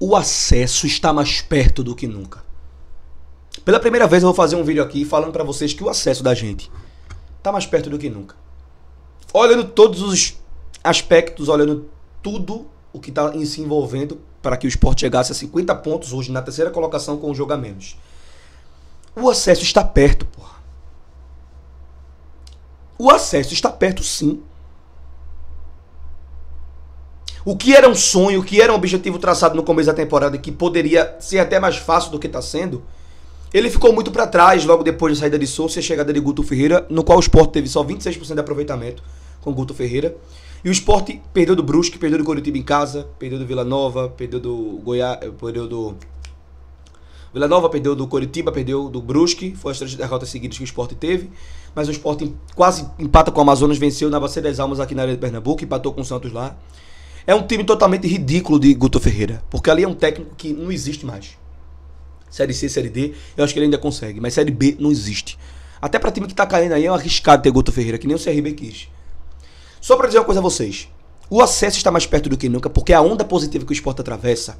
o acesso está mais perto do que nunca. Pela primeira vez eu vou fazer um vídeo aqui falando para vocês que o acesso da gente está mais perto do que nunca. Olhando todos os aspectos, olhando tudo o que está se envolvendo para que o esporte chegasse a 50 pontos hoje na terceira colocação com um jogo a menos. O acesso está perto, porra. O acesso está perto, sim. O que era um sonho, o que era um objetivo traçado no começo da temporada, que poderia ser até mais fácil do que está sendo, ele ficou muito para trás logo depois da saída de Souza e a chegada de Guto Ferreira, no qual o Sport teve só 26% de aproveitamento com Guto Ferreira. E o Sport perdeu do Brusque, perdeu do Coritiba em casa, perdeu do Vila Nova, perdeu do Goiás, perdeu do Vila Nova perdeu do Coritiba, perdeu do Brusque, foi as três derrotas seguidas que o Sport teve. Mas o Sport quase empata com o Amazonas, venceu na Bacia das Almas aqui na área de Pernambuco, empatou com o Santos lá. É um time totalmente ridículo de Guto Ferreira, porque ali é um técnico que não existe mais. Série C, Série D, eu acho que ele ainda consegue, mas Série B não existe. Até para time que tá caindo aí é um arriscado ter Guto Ferreira, que nem o CRB quis. Só para dizer uma coisa a vocês. O acesso está mais perto do que nunca, porque a onda positiva que o esporte atravessa,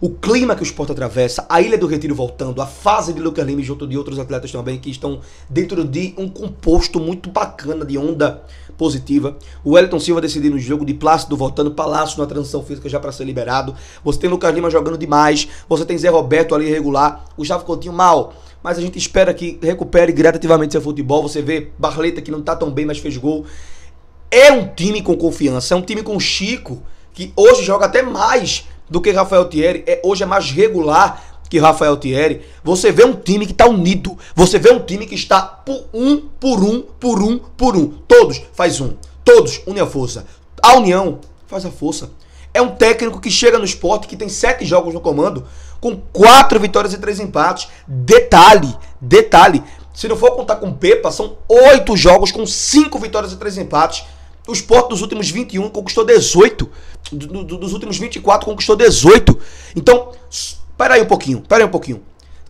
o clima que o esporte atravessa, a Ilha do Retiro voltando, a fase de Lucas Lima junto de outros atletas também que estão dentro de um composto muito bacana de onda positiva. O Wellington Silva decidindo o jogo de Plácido voltando, Palácio na transição física já para ser liberado. Você tem Lucas Lima jogando demais, você tem Zé Roberto ali regular, Gustavo Coutinho mal mas a gente espera que recupere gradativamente seu futebol. Você vê Barleta que não tá tão bem, mas fez gol. É um time com confiança, é um time com Chico, que hoje joga até mais do que Rafael Thierry, é, hoje é mais regular que Rafael Thierry. Você vê um time que está unido, você vê um time que está por um, por um, por um, por um. Todos faz um, todos unem a força. A união faz a força. É um técnico que chega no esporte, que tem sete jogos no comando, com quatro vitórias e três empates. Detalhe, detalhe. Se não for contar com Pepa, são oito jogos com cinco vitórias e três empates. O portos dos últimos 21 conquistou 18. Do, do, dos últimos 24 conquistou 18. Então, peraí um pouquinho, aí um pouquinho.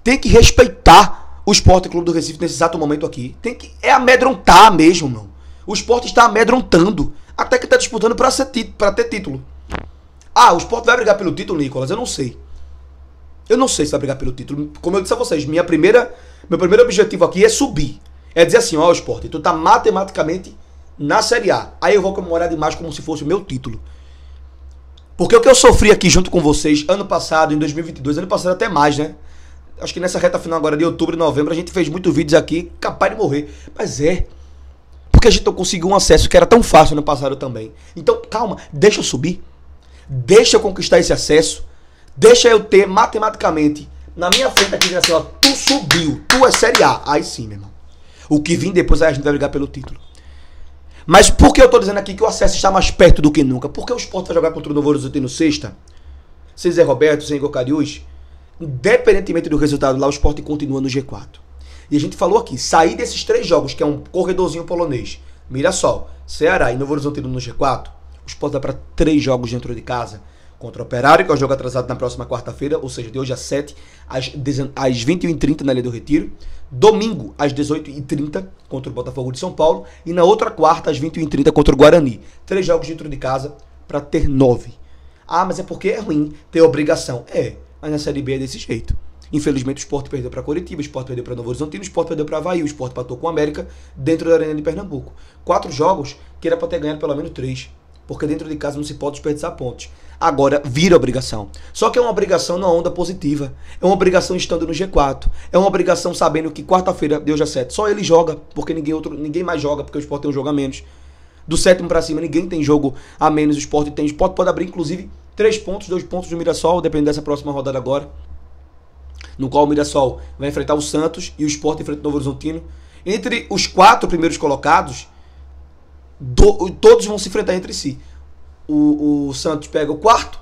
Tem que respeitar o esporte Clube do Recife nesse exato momento aqui. Tem que. É amedrontar mesmo, não. O esporte está amedrontando. Até que está disputando para ter título. Ah, o esporte vai brigar pelo título, Nicolas? Eu não sei. Eu não sei se vai brigar pelo título. Como eu disse a vocês, minha primeira, meu primeiro objetivo aqui é subir. É dizer assim, ó, oh, esporte tu tá matematicamente na Série A. Aí eu vou comemorar demais como se fosse o meu título. Porque o que eu sofri aqui junto com vocês ano passado, em 2022, ano passado até mais, né? Acho que nessa reta final agora de outubro e novembro a gente fez muitos vídeos aqui, capaz de morrer. Mas é. Porque a gente não conseguiu um acesso que era tão fácil no passado também. Então, calma, deixa eu subir. Deixa eu conquistar esse acesso. Deixa eu ter matematicamente na minha frente aqui, assim, ó, tu subiu, tu é Série A. Aí sim, meu irmão. O que vim depois aí a gente vai brigar pelo título. Mas por que eu estou dizendo aqui que o acesso está mais perto do que nunca? Porque o esporte vai jogar contra o Novo Horizonte no sexta, sem Zé Roberto, sem Igor Cariús, independentemente do resultado lá, o esporte continua no G4. E a gente falou aqui, sair desses três jogos, que é um corredorzinho polonês, Mirassol, Ceará e Novo Horizonte no G4, o esporte dá para três jogos dentro de casa contra o Operário, que é o jogo atrasado na próxima quarta-feira, ou seja, de hoje às 7, às, 21h30 na Ilha do Retiro. Domingo, às 18h30, contra o Botafogo de São Paulo. E na outra quarta, às 21h30, contra o Guarani. Três jogos dentro de casa para ter nove. Ah, mas é porque é ruim ter obrigação. É, mas na Série B é desse jeito. Infelizmente, o esporte perdeu para Curitiba, o esporte perdeu para Novo Horizontino, o esporte perdeu para Havaí, o esporte patou com o América dentro da Arena de Pernambuco. Quatro jogos que era para ter ganhado pelo menos três porque dentro de casa não se pode desperdiçar pontos. Agora vira obrigação. Só que é uma obrigação na onda positiva. É uma obrigação estando no G4. É uma obrigação sabendo que quarta-feira Deus já sete. Só ele joga, porque ninguém outro, ninguém mais joga, porque o esporte tem um jogo a menos. Do sétimo para cima, ninguém tem jogo a menos. O esporte tem. O esporte pode abrir, inclusive, três pontos, dois pontos do Mirassol, dependendo dessa próxima rodada agora. No qual o Mirassol vai enfrentar o Santos e o esporte enfrenta o Novo Horizontino. Entre os quatro primeiros colocados, do, todos vão se enfrentar entre si. O, o, Santos pega o quarto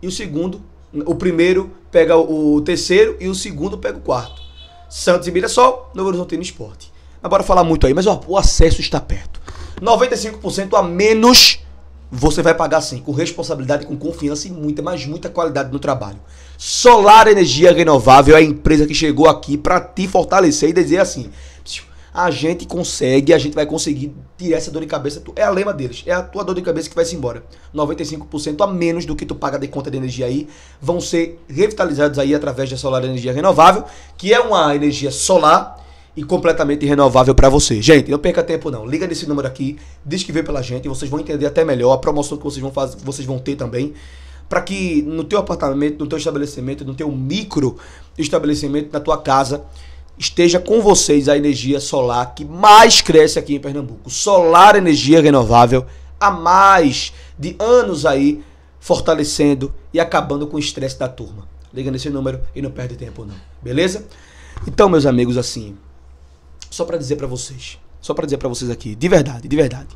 e o segundo, o primeiro pega o, terceiro e o segundo pega o quarto. Santos e Mirassol, Novo Horizontino Esporte. Não bora falar muito aí, mas ó, o acesso está perto. 95% a menos você vai pagar sim, com responsabilidade, com confiança e muita, mas muita qualidade no trabalho. Solar Energia Renovável é a empresa que chegou aqui para te fortalecer e dizer assim: a gente consegue, a gente vai conseguir tirar essa dor de cabeça. É a lema deles, é a tua dor de cabeça que vai se embora. 95% a menos do que tu paga de conta de energia aí vão ser revitalizados aí através da solar energia renovável, que é uma energia solar e completamente renovável para você. Gente, não perca tempo não. Liga nesse número aqui, diz que veio pela gente, vocês vão entender até melhor a promoção que vocês vão fazer, vocês vão ter também, para que no teu apartamento, no teu estabelecimento, no teu micro estabelecimento, na tua casa, esteja com vocês a energia solar que mais cresce aqui em Pernambuco. Solar energia renovável há mais de anos aí fortalecendo e acabando com o estresse da turma. Liga nesse número e não perde tempo não. Beleza? Então, meus amigos, assim, só para dizer para vocês, só para dizer para vocês aqui, de verdade, de verdade.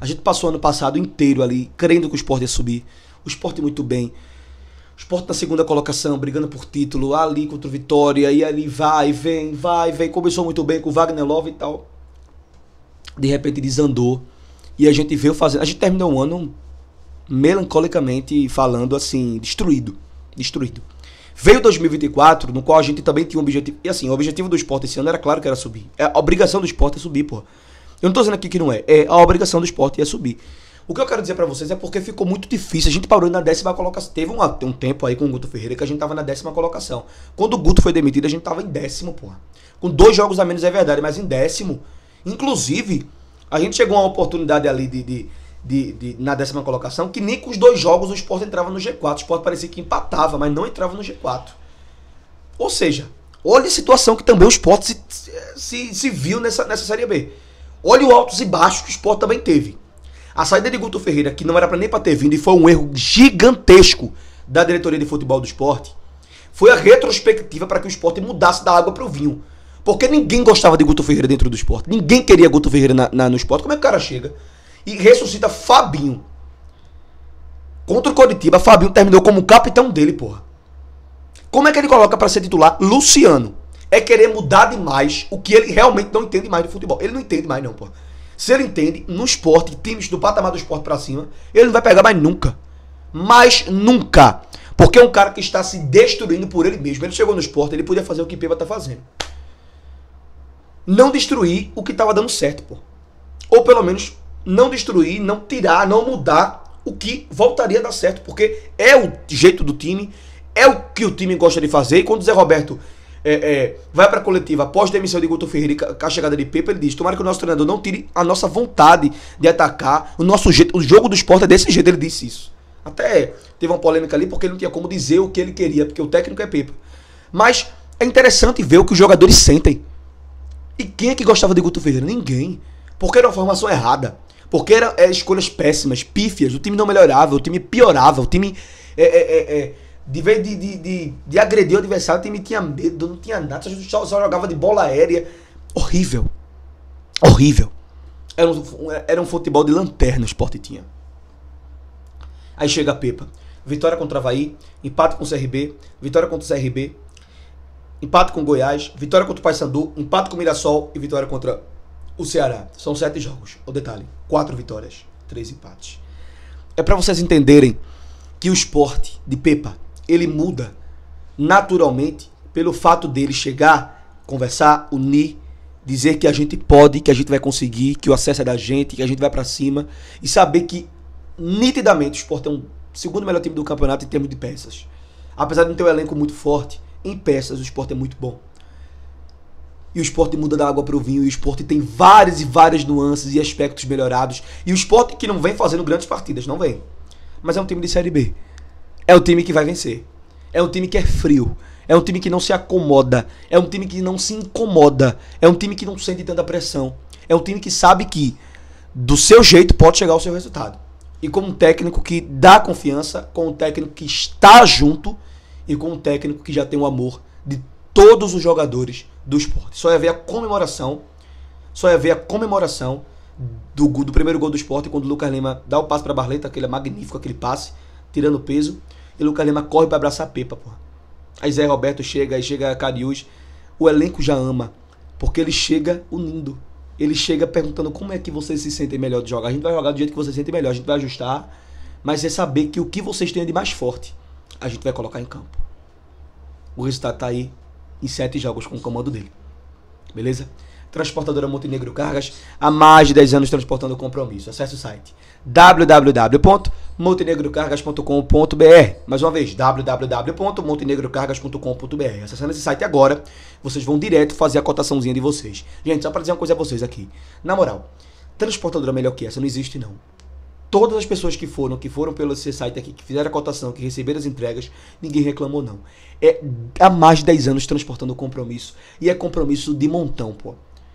A gente passou o ano passado inteiro ali crendo que o esporte ia subir. O esporte muito bem. Esporte na segunda colocação, brigando por título, ali contra o Vitória, e ali vai, vem, vai, vem. Começou muito bem com o Wagner Love e tal. De repente desandou. E a gente veio fazendo. A gente terminou o ano melancolicamente falando assim, destruído. Destruído. Veio 2024, no qual a gente também tinha um objetivo. E assim, o objetivo do esporte esse ano era claro que era subir. É, a obrigação do esporte é subir, pô. Eu não tô dizendo aqui que não é. É a obrigação do esporte é subir. O que eu quero dizer para vocês é porque ficou muito difícil. A gente parou na décima colocação. Teve um, um tempo aí com o Guto Ferreira que a gente tava na décima colocação. Quando o Guto foi demitido, a gente tava em décimo, porra. Com dois jogos a menos é verdade, mas em décimo. Inclusive, a gente chegou a uma oportunidade ali de, de, de, de, na décima colocação que nem com os dois jogos o Sport entrava no G4. O Sport parecia que empatava, mas não entrava no G4. Ou seja, olha a situação que também o Sport se, se, se viu nessa, nessa Série B. Olha o altos e baixos que o Sport também teve. A saída de Guto Ferreira, que não era para nem para ter vindo, e foi um erro gigantesco da diretoria de futebol do esporte, foi a retrospectiva para que o esporte mudasse da água para o vinho. Porque ninguém gostava de Guto Ferreira dentro do esporte. Ninguém queria Guto Ferreira na, na, no esporte. Como é que o cara chega e ressuscita Fabinho? Contra o Coritiba, Fabinho terminou como capitão dele, porra. Como é que ele coloca para ser titular Luciano? É querer mudar demais o que ele realmente não entende mais de futebol. Ele não entende mais, não, porra. Se ele entende, no esporte, times do patamar do esporte para cima, ele não vai pegar mais nunca. Mais nunca. Porque é um cara que está se destruindo por ele mesmo. Ele chegou no esporte, ele podia fazer o que Peba tá fazendo. Não destruir o que estava dando certo, pô. Ou pelo menos não destruir, não tirar, não mudar o que voltaria a dar certo, porque é o jeito do time, é o que o time gosta de fazer. E quando o Zé Roberto é, é, vai para a coletiva após a demissão de Guto Ferreira com a chegada de Pepe, ele diz: Tomara que o nosso treinador não tire a nossa vontade de atacar. O nosso jeito, o jogo do esporte é desse jeito, ele disse isso. Até teve uma polêmica ali porque ele não tinha como dizer o que ele queria, porque o técnico é Pepe. Mas é interessante ver o que os jogadores sentem. E quem é que gostava de Guto Ferreira? Ninguém. Porque era uma formação errada. Porque eram é, escolhas péssimas, pífias. O time não melhorava, o time piorava, o time é, é, é, é de vez de, de, de, de, agredir o adversário, o time tinha medo, não tinha nada, só, só jogava de bola aérea. Horrível. Horrível. Era um, era um futebol de lanterna o esporte tinha. Aí chega a Pepa. Vitória contra o Havaí, empate com o CRB, vitória contra o CRB, empate com o Goiás, vitória contra o Paysandu, empate com o Mirassol e vitória contra o Ceará. São sete jogos. O detalhe: quatro vitórias, três empates. É para vocês entenderem que o esporte de Pepa ele muda naturalmente pelo fato dele chegar, conversar, unir, dizer que a gente pode, que a gente vai conseguir, que o acesso é da gente, que a gente vai para cima e saber que nitidamente o Sport é um segundo melhor time do campeonato em termos de peças. Apesar de não ter um elenco muito forte, em peças o Sport é muito bom. E o esporte muda da água para o vinho, e o esporte tem várias e várias nuances e aspectos melhorados. E o esporte que não vem fazendo grandes partidas, não vem. Mas é um time de Série B é o time que vai vencer. É um time que é frio. É um time que não se acomoda. É um time que não se incomoda. É um time que não sente tanta pressão. É um time que sabe que do seu jeito pode chegar ao seu resultado. E com um técnico que dá confiança, com um técnico que está junto e com um técnico que já tem o amor de todos os jogadores do esporte. Só ia ver a comemoração. Só ia ver a comemoração do, do primeiro gol do esporte quando o Lucas Lima dá o passe para Barleta, aquele magnífico, aquele passe tirando peso. E Lucas Lima corre para abraçar a Pepa, porra. Aí Zé Roberto chega, aí chega a Cariús. O elenco já ama, porque ele chega unindo. Ele chega perguntando como é que vocês se sentem melhor de jogar. A gente vai jogar do jeito que vocês se sentem melhor, a gente vai ajustar. Mas é saber que o que vocês têm é de mais forte, a gente vai colocar em campo. O resultado tá aí em sete jogos com o comando dele. Beleza? transportadora Montenegro Cargas, há mais de 10 anos transportando compromisso. Acesse o site www montenegrocargas.com.br. Mais uma vez, www.montenegrocargas.com.br. Acessando esse site agora, vocês vão direto fazer a cotaçãozinha de vocês. Gente, só para dizer uma coisa a vocês aqui. Na moral, transportadora melhor que essa não existe não. Todas as pessoas que foram, que foram pelo esse site aqui, que fizeram a cotação, que receberam as entregas, ninguém reclamou não. É há mais de 10 anos transportando compromisso e é compromisso de montão, pô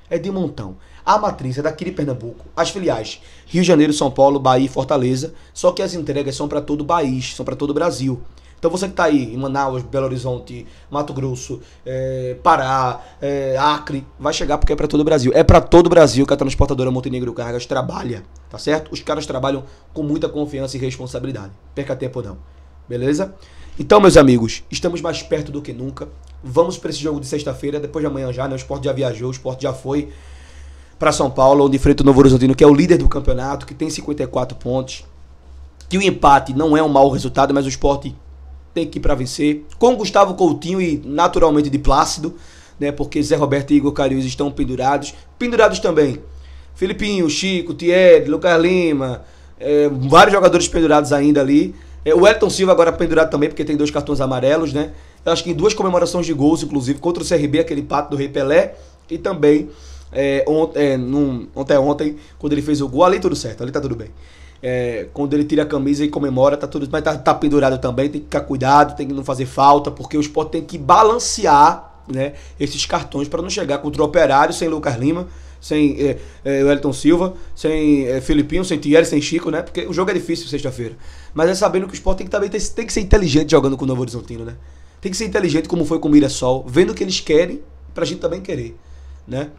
é de montão. A matriz é daqui de Pernambuco. As filiais, Rio de Janeiro, São Paulo, Bahia e Fortaleza. Só que as entregas são para todo o país, são para todo o Brasil. Então você que está aí em Manaus, Belo Horizonte, Mato Grosso, é, Pará, é, Acre, vai chegar porque é para todo o Brasil. É para todo o Brasil que a transportadora Montenegro Cargas trabalha, tá certo? Os caras trabalham com muita confiança e responsabilidade. Perca tempo não. Beleza? Então, meus amigos, estamos mais perto do que nunca Vamos para esse jogo de sexta-feira, depois de amanhã já, né? O esporte já viajou, o esporte já foi para São Paulo, onde enfrenta o Novo Horizontino, que é o líder do campeonato, que tem 54 pontos. Que o empate não é um mau resultado, mas o esporte tem que ir para vencer. Com Gustavo Coutinho e naturalmente de Plácido, né? Porque Zé Roberto e Igor Carius estão pendurados. Pendurados também. Filipinho, Chico, Thierry, Lucas Lima, é, vários jogadores pendurados ainda ali. É, o Elton Silva agora pendurado também, porque tem dois cartões amarelos, né? acho que em duas comemorações de gols, inclusive, contra o CRB, aquele pato do Rei Pelé, e também é, é, num, ontem, ontem, quando ele fez o gol, ali tudo certo, ali tá tudo bem. É, quando ele tira a camisa e comemora, tá tudo, mas tá, tá, pendurado também, tem que ficar cuidado, tem que não fazer falta, porque o esporte tem que balancear né, esses cartões para não chegar contra o operário sem Lucas Lima, sem é, é, Wellington Silva, sem é, Filipinho, sem Thierry, sem Chico, né? Porque o jogo é difícil sexta-feira. Mas é sabendo que o esporte tem que, também tem, tem que ser inteligente jogando com o Novo Horizontino, né? Tem que ser inteligente, como foi com o Mirassol, vendo o que eles querem, pra gente também querer, né?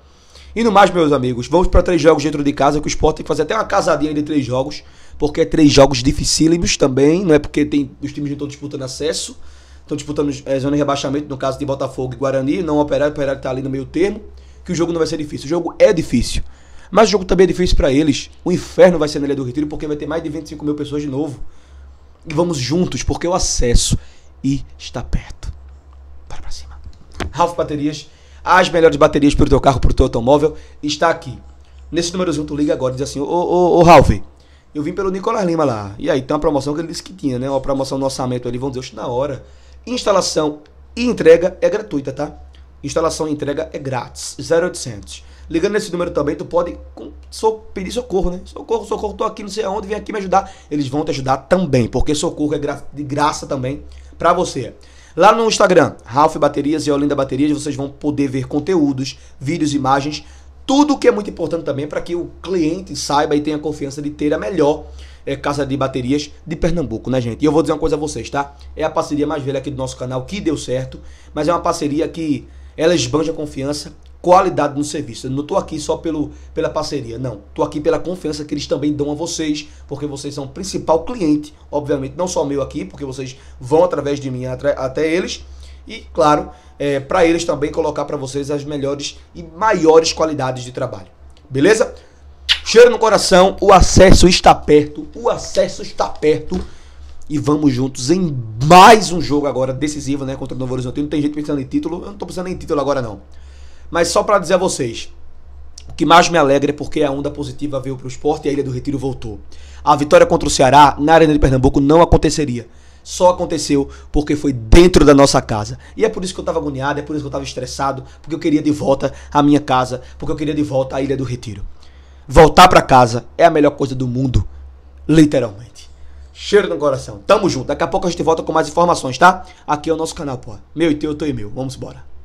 E no mais, meus amigos, vamos para três jogos dentro de casa, que o Sport tem que fazer até uma casadinha de três jogos, porque é três jogos dificílimos também, não é porque tem, os times não estão disputando acesso, estão disputando é, zona de rebaixamento, no caso de Botafogo e Guarani, não operar, operar que está ali no meio termo, que o jogo não vai ser difícil. O jogo é difícil, mas o jogo também é difícil para eles. O inferno vai ser na Ilha do Retiro, porque vai ter mais de 25 mil pessoas de novo. E vamos juntos, porque o acesso e está perto. Para pra cima. Ralph Baterias, as melhores baterias para o teu carro, para o teu automóvel, está aqui. Nesse númerozinho, tu liga agora e diz assim: Ô, ô, ô, Ralph, eu vim pelo Nicolas Lima lá. E aí, tem uma promoção que ele disse que tinha, né? Uma promoção no orçamento ali, vão dizer, na hora. Instalação e entrega é gratuita, tá? Instalação e entrega é grátis, 0800. Ligando nesse número também, tu pode so pedir socorro, né? Socorro, socorro, tô aqui, não sei aonde, vem aqui me ajudar. Eles vão te ajudar também, porque socorro é gra de graça também para você. Lá no Instagram, Ralph Baterias e Olinda Baterias, vocês vão poder ver conteúdos, vídeos, imagens, tudo que é muito importante também para que o cliente saiba e tenha confiança de ter a melhor é, casa de baterias de Pernambuco, né, gente? E eu vou dizer uma coisa a vocês, tá? É a parceria mais velha aqui do nosso canal que deu certo, mas é uma parceria que ela esbanja confiança, qualidade no serviço. Eu não estou aqui só pelo, pela parceria, não. Estou aqui pela confiança que eles também dão a vocês, porque vocês são o principal cliente, obviamente, não só meu aqui, porque vocês vão através de mim até eles. E, claro, é, para eles também colocar para vocês as melhores e maiores qualidades de trabalho. Beleza? Cheiro no coração, o acesso está perto, o acesso está perto. E vamos juntos em mais um jogo agora decisivo, né? Contra o Novo Não Tem gente pensando em título, eu não tô pensando em título agora, não. Mas só para dizer a vocês, o que mais me alegra é porque a onda positiva veio para o esporte e a Ilha do Retiro voltou. A vitória contra o Ceará na Arena de Pernambuco não aconteceria só aconteceu porque foi dentro da nossa casa. E é por isso que eu estava agoniado, é por isso que eu estava estressado, porque eu queria de volta a minha casa, porque eu queria de volta a Ilha do Retiro. Voltar para casa é a melhor coisa do mundo, literalmente. Cheiro no coração. Tamo junto. Daqui a pouco a gente volta com mais informações, tá? Aqui é o nosso canal, pô. Meu e teu, eu tô e meu. Vamos embora.